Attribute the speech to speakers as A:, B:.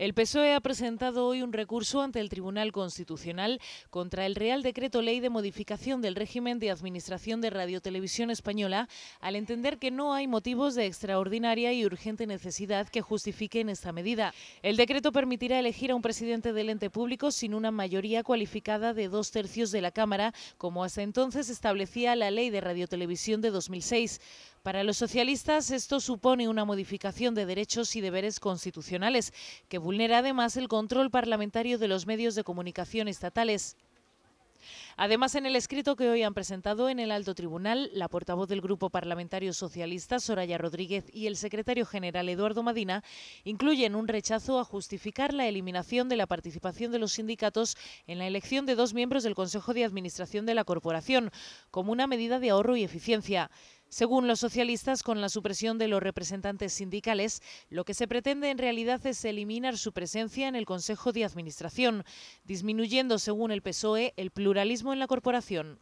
A: El PSOE ha presentado hoy un recurso ante el Tribunal Constitucional contra el Real Decreto Ley de Modificación del Régimen de Administración de Radiotelevisión Española al entender que no hay motivos de extraordinaria y urgente necesidad que justifiquen esta medida. El decreto permitirá elegir a un presidente del ente público sin una mayoría cualificada de dos tercios de la Cámara, como hasta entonces establecía la Ley de Radiotelevisión de 2006. Para los socialistas esto supone una modificación de derechos y deberes constitucionales que vulnera además el control parlamentario de los medios de comunicación estatales. Además, en el escrito que hoy han presentado en el alto tribunal, la portavoz del Grupo Parlamentario Socialista, Soraya Rodríguez, y el secretario general, Eduardo Madina, incluyen un rechazo a justificar la eliminación de la participación de los sindicatos en la elección de dos miembros del Consejo de Administración de la Corporación, como una medida de ahorro y eficiencia. Según los socialistas, con la supresión de los representantes sindicales, lo que se pretende en realidad es eliminar su presencia en el Consejo de Administración, disminuyendo, según el PSOE, el pluralismo en la corporación.